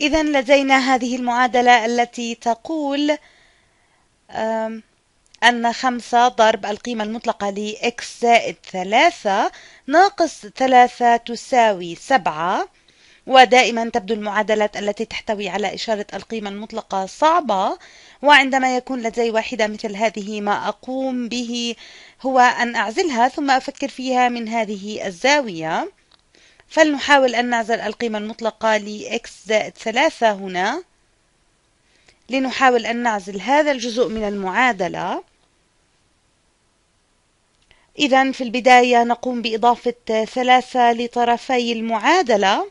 إذا لدينا هذه المعادلة التي تقول أن خمسة ضرب القيمة المطلقة لـ x زائد ثلاثة ناقص ثلاثة تساوي سبعة ودائما تبدو المعادلات التي تحتوي على إشارة القيمة المطلقة صعبة وعندما يكون لدي واحدة مثل هذه ما أقوم به هو أن أعزلها ثم أفكر فيها من هذه الزاوية فلنحاول أن نعزل القيمة المطلقة لإكس زائد ثلاثة هنا لنحاول أن نعزل هذا الجزء من المعادلة إذا في البداية نقوم بإضافة ثلاثة لطرفي المعادلة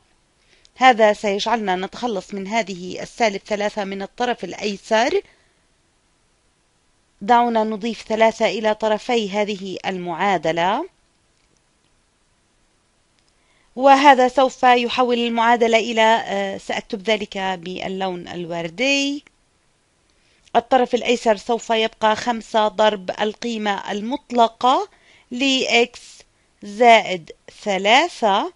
هذا سيجعلنا نتخلص من هذه السالب ثلاثة من الطرف الأيسر دعونا نضيف ثلاثة إلى طرفي هذه المعادلة وهذا سوف يحول المعادلة إلى آه، سأكتب ذلك باللون الوردي الطرف الأيسر سوف يبقى خمسة ضرب القيمة المطلقة لإكس زائد ثلاثة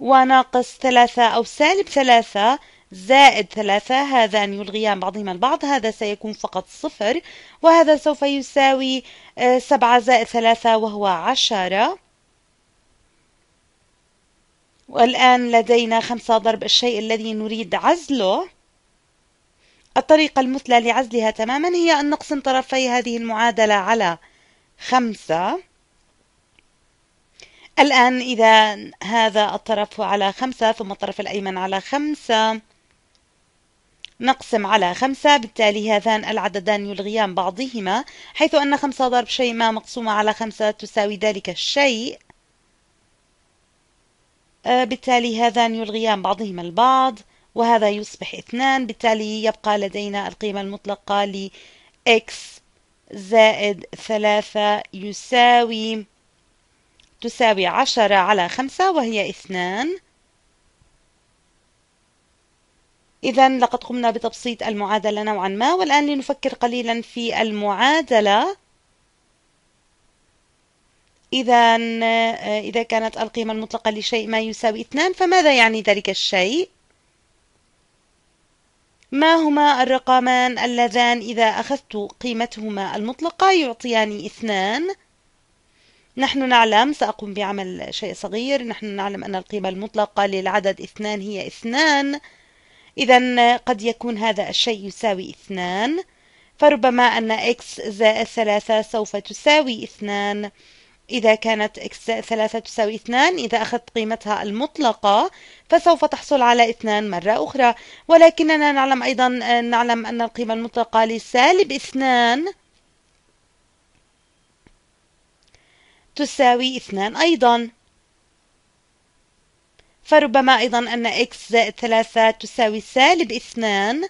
وناقص ثلاثة أو سالب ثلاثة زائد ثلاثة هذان يلغيان بعضهما البعض هذا سيكون فقط صفر وهذا سوف يساوي آه، سبعة زائد ثلاثة وهو عشرة والآن لدينا خمسة ضرب الشيء الذي نريد عزله الطريقة المثلى لعزلها تماما هي أن نقسم طرفي هذه المعادلة على خمسة الآن إذا هذا الطرف على خمسة ثم الطرف الأيمن على خمسة نقسم على خمسة بالتالي هذان العددان يلغيان بعضهما حيث أن خمسة ضرب شيء ما مقسومة على خمسة تساوي ذلك الشيء آه، بالتالي هذان يلغيان بعضهما البعض وهذا يصبح اثنان بالتالي يبقى لدينا القيمة المطلقة ل x زائد ثلاثة يساوي تساوي عشرة على خمسة وهي اثنان إذا لقد قمنا بتبسيط المعادلة نوعا ما والآن لنفكر قليلا في المعادلة إذا آه، إذا كانت القيمة المطلقة لشيء ما يساوي اثنان فماذا يعني ذلك الشيء؟ ما هما الرقمان اللذان إذا أخذت قيمتهما المطلقة يعطيان اثنان؟ نحن نعلم سأقوم بعمل شيء صغير نحن نعلم أن القيمة المطلقة للعدد اثنان هي اثنان إذا قد يكون هذا الشيء يساوي اثنان فربما أن x زائد ثلاثة سوف تساوي اثنان إذا كانت x ثلاثة تساوي اثنان إذا أخذت قيمتها المطلقة فسوف تحصل على اثنان مرة أخرى ولكننا نعلم أيضا آه، نعلم أن القيمة المطلقة لسالب اثنان تساوي اثنان أيضا فربما أيضا أن زائد ثلاثة تساوي سالب اثنان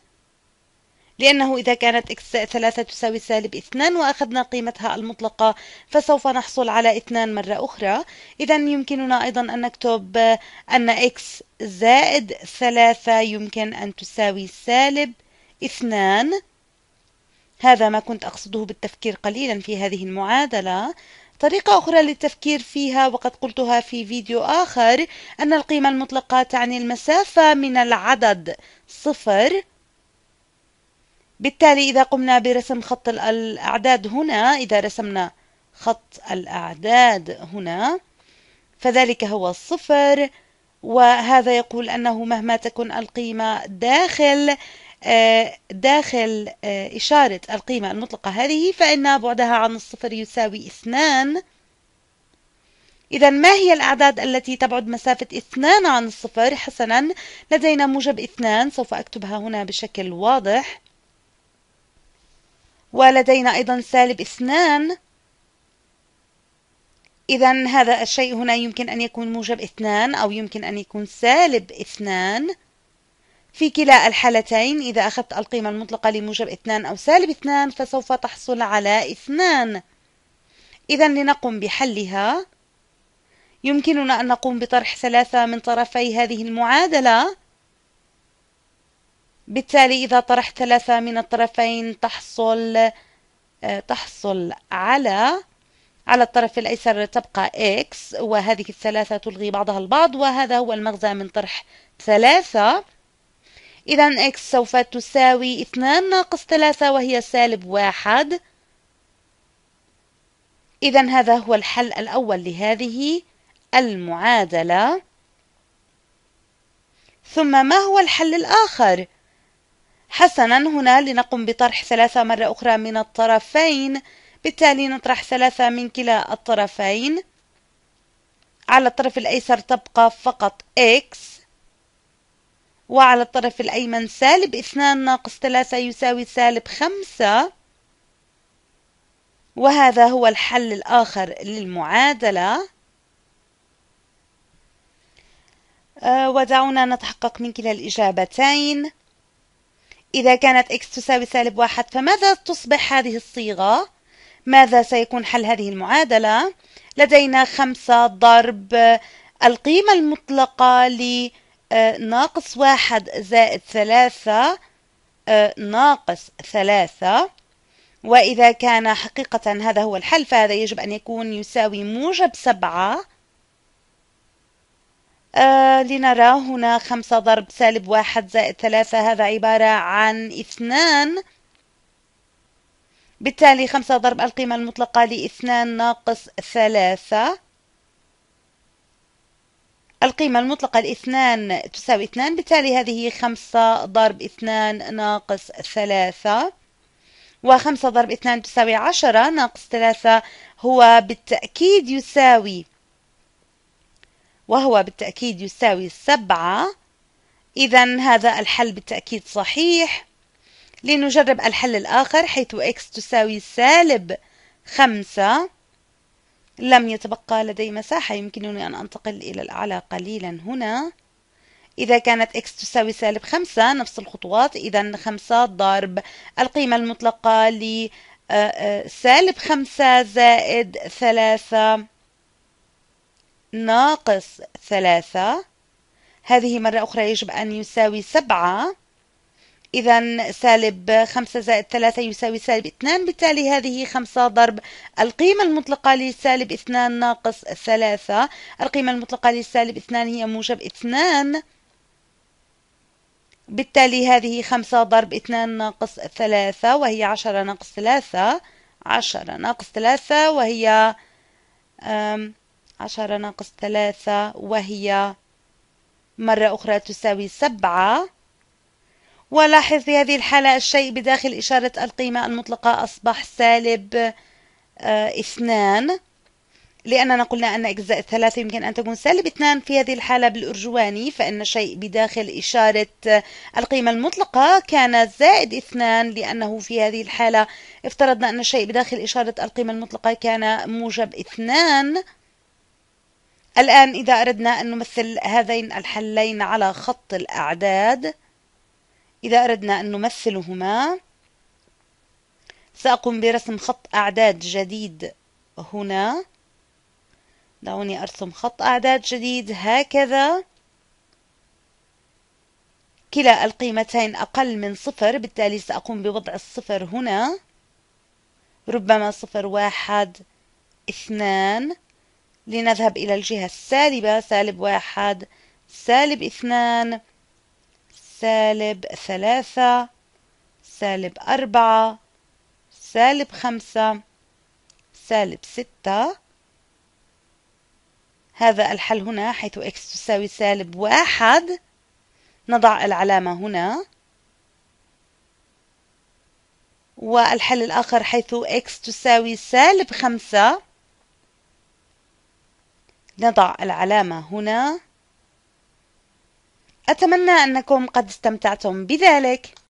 لأنه إذا كانت إكس 3 ثلاثة تساوي سالب اثنان وأخذنا قيمتها المطلقة فسوف نحصل على اثنان مرة أخرى إذا يمكننا أيضا أن نكتب أن إكس زائد ثلاثة يمكن أن تساوي سالب اثنان هذا ما كنت أقصده بالتفكير قليلا في هذه المعادلة طريقة أخرى للتفكير فيها وقد قلتها في فيديو آخر أن القيمة المطلقة تعني المسافة من العدد صفر بالتالي إذا قمنا برسم خط الأعداد هنا إذا رسمنا خط الأعداد هنا فذلك هو الصفر وهذا يقول أنه مهما تكن القيمة داخل آه، داخل آه، إشارة القيمة المطلقة هذه فإن بعدها عن الصفر يساوي اثنان إذا ما هي الأعداد التي تبعد مسافة اثنان عن الصفر؟ حسنا لدينا موجب اثنان سوف أكتبها هنا بشكل واضح ولدينا أيضا سالب اثنان إذا هذا الشيء هنا يمكن أن يكون موجب اثنان أو يمكن أن يكون سالب اثنان في كلا الحالتين إذا أخذت القيمة المطلقة لموجب اثنان أو سالب اثنان فسوف تحصل على اثنان إذا لنقم بحلها يمكننا أن نقوم بطرح ثلاثة من طرفي هذه المعادلة بالتالي إذا طرحت ثلاثة من الطرفين تحصل آه، تحصل على على الطرف الأيسر تبقى x وهذه الثلاثة تلغي بعضها البعض وهذا هو المغزى من طرح ثلاثة إذا x سوف تساوي اثنان ناقص ثلاثة وهي سالب واحد إذا هذا هو الحل الأول لهذه المعادلة ثم ما هو الحل الآخر؟ حسنا هنا لنقم بطرح ثلاثة مرة أخرى من الطرفين بالتالي نطرح ثلاثة من كلا الطرفين على الطرف الأيسر تبقى فقط x وعلى الطرف الأيمن سالب اثنان ناقص ثلاثة يساوي سالب خمسة وهذا هو الحل الآخر للمعادلة آه، ودعونا نتحقق من كلا الإجابتين إذا كانت x تساوي سالب واحد فماذا تصبح هذه الصيغة؟ ماذا سيكون حل هذه المعادلة؟ لدينا خمسة ضرب القيمة المطلقة لناقص آه، واحد زائد ثلاثة آه، ناقص ثلاثة وإذا كان حقيقة هذا هو الحل فهذا يجب أن يكون يساوي موجب سبعة آه لنرى هنا خمسة ضرب سالب واحد زائد ثلاثة هذا عبارة عن اثنان بالتالي خمسة ضرب القيمة المطلقة لاثنان ناقص ثلاثة القيمة المطلقة لاثنان تساوي اثنان بالتالي هذه خمسة ضرب اثنان ناقص ثلاثة وخمسة ضرب اثنان تساوي عشرة ناقص ثلاثة هو بالتأكيد يساوي وهو بالتأكيد يساوي سبعة إذا هذا الحل بالتأكيد صحيح لنجرب الحل الآخر حيث x تساوي سالب خمسة لم يتبقى لدي مساحة يمكنني أن أنتقل إلى الأعلى قليلا هنا إذا كانت x تساوي سالب خمسة نفس الخطوات إذا خمسة ضرب القيمة المطلقة لسالب آه، آه، سالب خمسة زائد ثلاثة ناقص ثلاثة هذه مرة أخرى يجب أن يساوي سبعة إذا سالب خمسة زائد ثلاثة يساوي سالب اثنان بالتالي هذه خمسة ضرب القيمة المطلقة لسالب اثنان ناقص ثلاثة القيمة المطلقة لسالب اثنان هي موجب اثنان بالتالي هذه خمسة ضرب اثنان ناقص ثلاثة وهي عشرة ناقص ثلاثة عشرة ناقص ثلاثة وهي عشرة ناقص ثلاثة وهي مرة أخرى تساوي سبعة ولاحظ في هذه الحالة الشيء بداخل إشارة القيمة المطلقة أصبح سالب آه اثنان لأننا قلنا أن أجزاء الثلاثة يمكن أن تكون سالب اثنان في هذه الحالة بالأرجواني فإن شيء بداخل إشارة آه، القيمة المطلقة كان زائد اثنان لأنه في هذه الحالة افترضنا أن الشيء بداخل إشارة القيمة المطلقة كان موجب اثنان الآن إذا أردنا أن نمثل هذين الحلين على خط الأعداد إذا أردنا أن نمثلهما سأقوم برسم خط أعداد جديد هنا دعوني أرسم خط أعداد جديد هكذا كلا القيمتين أقل من صفر بالتالي سأقوم بوضع الصفر هنا ربما صفر واحد اثنان لنذهب إلى الجهة السالبة سالب واحد سالب اثنان سالب ثلاثة سالب أربعة سالب خمسة سالب ستة هذا الحل هنا حيث x تساوي سالب واحد نضع العلامة هنا والحل الآخر حيث x تساوي سالب خمسة نضع العلامة هنا أتمنى أنكم قد استمتعتم بذلك